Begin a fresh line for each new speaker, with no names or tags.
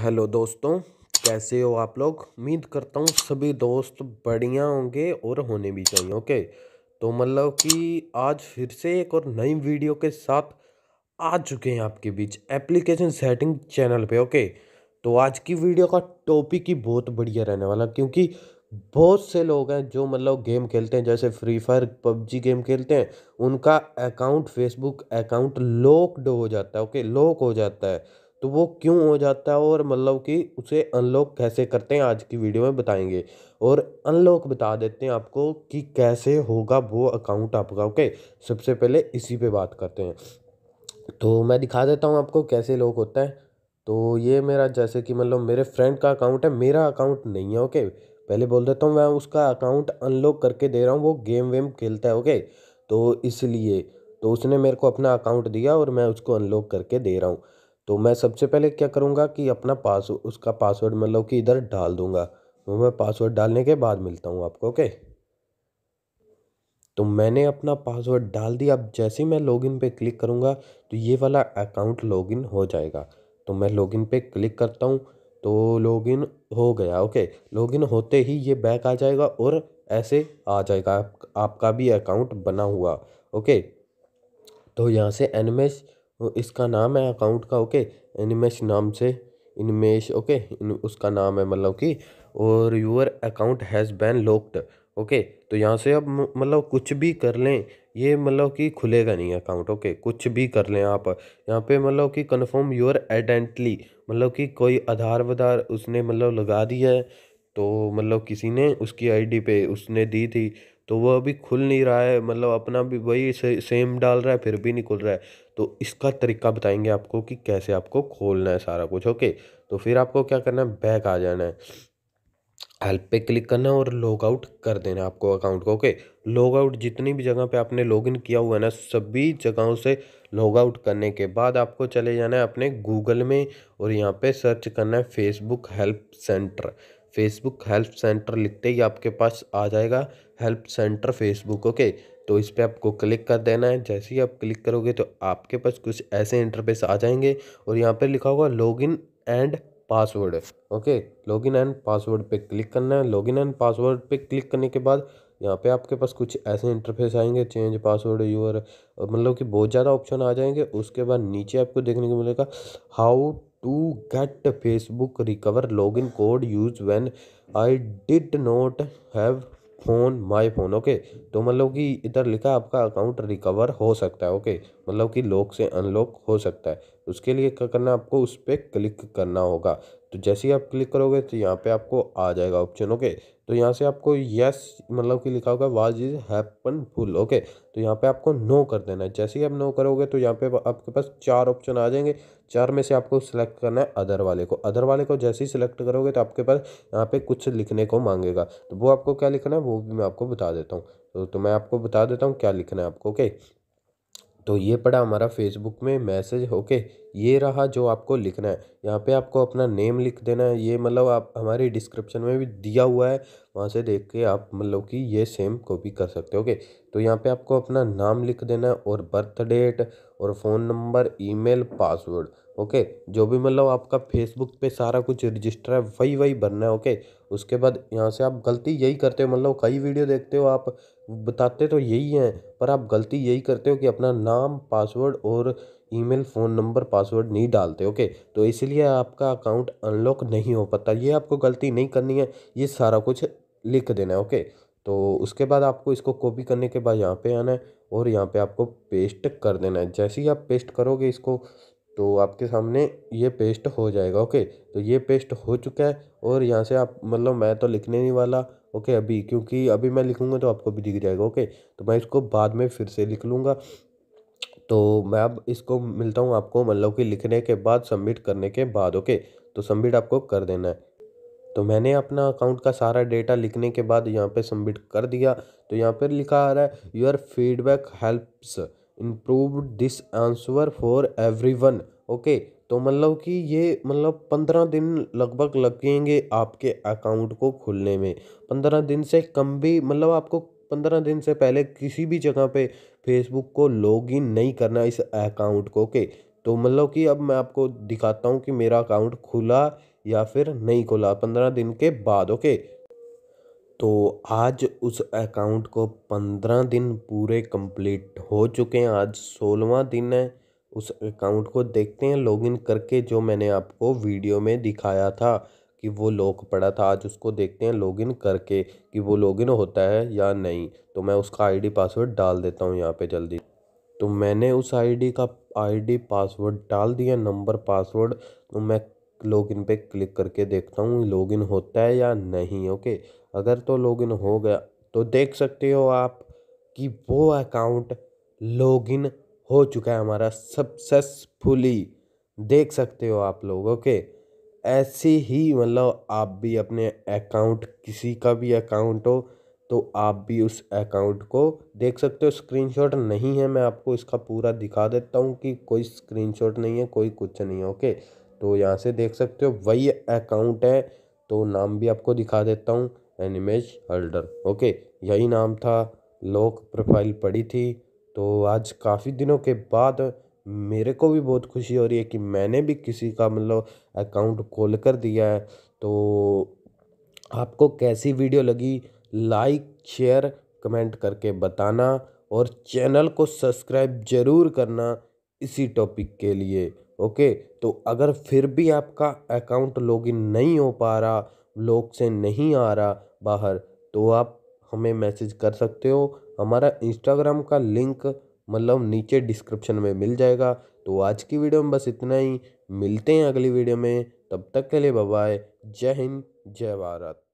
hello दोस्तों कैसे हो आप लोग उम्मीद करता हूँ सभी दोस्त बढ़िया होंगे और होने भी चाहिए ओके तो मतलब कि आज फिर से एक और नई वीडियो के साथ आ चुके हैं आपके बीच एप्लीकेशन सेटिंग चैनल पे ओके तो आज की वीडियो का टॉपिक ही बहुत बढ़िया रहने वाला क्योंकि बहुत से लोग हैं जो मतलब गेम खेलते हैं जैसे फ्री फायर पबजी गेम खेलते हैं उनका अकाउंट फेसबुक अकाउंट लॉकड हो जाता है ओके लॉक हो जाता है तो वो क्यों हो जाता है और मतलब कि उसे अनलॉक कैसे करते हैं आज की वीडियो में बताएंगे और अनलॉक बता देते हैं आपको कि कैसे होगा वो अकाउंट आपका ओके सबसे पहले इसी पे बात करते हैं तो मैं दिखा देता हूँ आपको कैसे लॉक होता है तो ये मेरा जैसे कि मतलब मेरे फ्रेंड का अकाउंट है मेरा अकाउंट नहीं है ओके पहले बोल देता हूँ मैं उसका अकाउंट अनलॉक करके दे रहा हूँ वो गेम वेम खेलता है ओके तो इसलिए तो उसने मेरे को अपना अकाउंट दिया और मैं उसको अनलॉक करके दे रहा हूँ तो मैं सबसे पहले क्या करूँगा कि अपना पास उसका पासवर्ड मतलब कि इधर डाल दूँगा तो मैं पासवर्ड डालने के बाद मिलता हूँ आपको ओके तो मैंने अपना पासवर्ड डाल दिया अब जैसे ही मैं लॉगिन पे क्लिक करूँगा तो ये वाला अकाउंट लॉगिन हो जाएगा तो मैं लॉगिन पे क्लिक करता हूँ तो लॉगिन हो गया ओके लॉगिन होते ही ये बैक आ जाएगा और ऐसे आ जाएगा आप, आपका भी अकाउंट बना हुआ ओके तो यहाँ से एन इसका नाम है अकाउंट का ओके इनमेश नाम से इनमेश ओके इन उसका नाम है मतलब कि और your account has been locked okay तो यहाँ से अब मतलब कुछ भी कर लें ये मतलब कि खुलेगा नहीं अकाउंट ओके कुछ भी कर लें आप यहाँ पे मतलब कि कन्फर्म योर आइडेंटली मतलब कि कोई आधार वधार उसने मतलब लगा दिया है तो मतलब किसी ने उसकी आईडी पे उसने दी थी तो वह अभी खुल नहीं रहा है मतलब अपना भी वही से, सेम डाल रहा है फिर भी नहीं खुल रहा है तो इसका तरीका बताएंगे आपको कि कैसे आपको खोलना है सारा कुछ ओके तो फिर आपको क्या करना है बैक आ जाना है हेल्प पे क्लिक करना और लॉग आउट कर देना आपको अकाउंट को ओके लॉग आउट जितनी भी जगह पे आपने लॉगिन किया हुआ है ना सभी जगहों से लॉग आउट करने के बाद आपको चले जाना है अपने गूगल में और यहाँ पे सर्च करना है Facebook help centre Facebook help centre लिखते ही आपके पास आ जाएगा हेल्प सेंटर फेसबुक ओके तो इस पर आपको क्लिक कर देना है जैसे ही आप क्लिक करोगे तो आपके पास कुछ ऐसे इंटरफेस आ जाएंगे और यहाँ पर लिखा होगा login and password okay login and password पे क्लिक करना है लॉगिन एंड पासवर्ड पे क्लिक करने के बाद यहाँ पे आपके पास कुछ ऐसे इंटरफेस आएंगे चेंज पासवर्ड यूर मतलब कि बहुत ज़्यादा ऑप्शन आ जाएंगे उसके बाद नीचे आपको देखने को मिलेगा how to get Facebook recover log in code use when I did not have phone my phone okay तो मतलब कि इधर लिखा आपका अकाउंट रिकवर हो सकता है ओके मतलब कि लॉक से अनलॉक हो सकता है उसके लिए क्या करना आपको उस पर क्लिक करना होगा तो जैसे ही आप क्लिक करोगे तो यहाँ पे आपको आ जाएगा ऑप्शन ओके तो यहाँ से आपको यस मतलब कि लिखा होगा was is happen full okay तो यहाँ पे आपको नो कर देना है जैसे ही आप नो करोगे तो यहाँ पे आपके पास चार ऑप्शन आ जाएंगे चार में से आपको सिलेक्ट करना है अदर वाले को अदर वाले को जैसे ही सिलेक्ट करोगे तो आपके पास यहाँ पे कुछ लिखने को मांगेगा तो वो आपको क्या लिखना है वो भी मैं आपको बता देता हूँ तो, तो मैं आपको बता देता हूँ क्या लिखना है आपको ओके तो ये पड़ा हमारा फेसबुक में मैसेज ओके ये रहा जो आपको लिखना है यहाँ पे आपको अपना नेम लिख देना है ये मतलब आप हमारे डिस्क्रिप्शन में भी दिया हुआ है वहाँ से देख के आप मतलब कि ये सेम कॉपी कर सकते हो ओके तो यहाँ पे आपको अपना नाम लिख देना है और बर्थ डेट और phone number email password okay जो भी मतलब आपका फेसबुक पे सारा कुछ रजिस्टर है वही वही भरना है ओके उसके बाद यहाँ से आप गलती यही करते हो मतलब कई वीडियो देखते हो आप बताते तो यही हैं पर आप गलती यही करते हो कि अपना नाम पासवर्ड और ईमेल फ़ोन नंबर पासवर्ड नहीं डालते ओके तो इसलिए आपका अकाउंट अनलॉक नहीं हो पाता ये आपको गलती नहीं करनी है ये सारा कुछ लिख देना है ओके तो उसके बाद आपको इसको कॉपी करने के बाद यहाँ पे आना है और यहाँ पे आपको पेस्ट कर देना है जैसे ही आप पेस्ट करोगे इसको तो आपके सामने ये पेस्ट हो जाएगा ओके तो ये पेस्ट हो चुका है और यहाँ से आप मतलब मैं तो लिखने नहीं वाला ओके अभी क्योंकि अभी मैं लिखूँगा तो आपको भी दिख जाएगा ओके तो मैं इसको बाद में फिर से लिख लूँगा तो मैं अब इसको मिलता हूँ आपको मतलब कि लिखने के बाद सबमिट करने के बाद ओके तो सबमिट आपको कर देना है तो मैंने अपना अकाउंट का सारा डेटा लिखने के बाद यहाँ पे सबमिट कर दिया तो यहाँ पर लिखा आ रहा है your feedback helps improve this answer for everyone okay तो मतलब कि ये मतलब पंद्रह दिन लगभग लगेंगे आपके अकाउंट को खुलने में पंद्रह दिन से कम भी मतलब आपको पंद्रह दिन से पहले किसी भी जगह पे फेसबुक को लॉगिन नहीं करना इस अकाउंट को ओके तो मतलब कि अब मैं आपको दिखाता हूँ कि मेरा अकाउंट खुला या फिर नहीं खुला पंद्रह दिन के बाद ओके तो आज उस अकाउंट को पंद्रह दिन पूरे कंप्लीट हो चुके हैं आज सोलवा दिन है उस अकाउंट को देखते हैं लॉगिन करके जो मैंने आपको वीडियो में दिखाया था कि वो लॉक पड़ा था आज उसको देखते हैं लॉगिन करके कि वो लॉगिन होता है या नहीं तो मैं उसका आईडी पासवर्ड डाल देता हूँ यहाँ पे जल्दी तो मैंने उस आईडी का आईडी पासवर्ड डाल दिया नंबर पासवर्ड तो मैं लॉग इन पे क्लिक करके देखता हूँ लॉग इन होता है या नहीं ओके अगर तो लॉग इन हो गया तो देख सकते हो आप कि वो अकाउंट लॉग इन हो चुका है हमारा सक्सेसफुली देख सकते हो आप लोग ओके ऐसे ही मतलब आप भी अपने अकाउंट किसी का भी अकाउंट हो तो आप भी उस अकाउंट को देख सकते हो स्क्रीनशॉट नहीं है मैं आपको इसका पूरा दिखा देता हूँ कि कोई स्क्रीनशॉट नहीं है कोई कुछ नहीं है ओके तो यहाँ से देख सकते हो वही अकाउंट है तो नाम भी आपको दिखा देता हूँ एनिमेज हल्डर ओके यही नाम था लोक प्रोफाइल पड़ी थी तो आज काफ़ी दिनों के बाद मेरे को भी बहुत खुशी हो रही है कि मैंने भी किसी का मतलब अकाउंट खोल कर दिया है तो आपको कैसी वीडियो लगी लाइक शेयर कमेंट करके बताना और चैनल को सब्सक्राइब ज़रूर करना इसी टॉपिक के लिए ओके तो अगर फिर भी आपका अकाउंट लॉगिन नहीं हो पा रहा लॉग से नहीं आ रहा बाहर तो आप हमें मैसेज कर सकते हो हमारा इंस्टाग्राम का लिंक मतलब नीचे डिस्क्रिप्शन में मिल जाएगा तो आज की वीडियो में बस इतना ही मिलते हैं अगली वीडियो में तब तक के लिए बाय जय हिंद जय भारत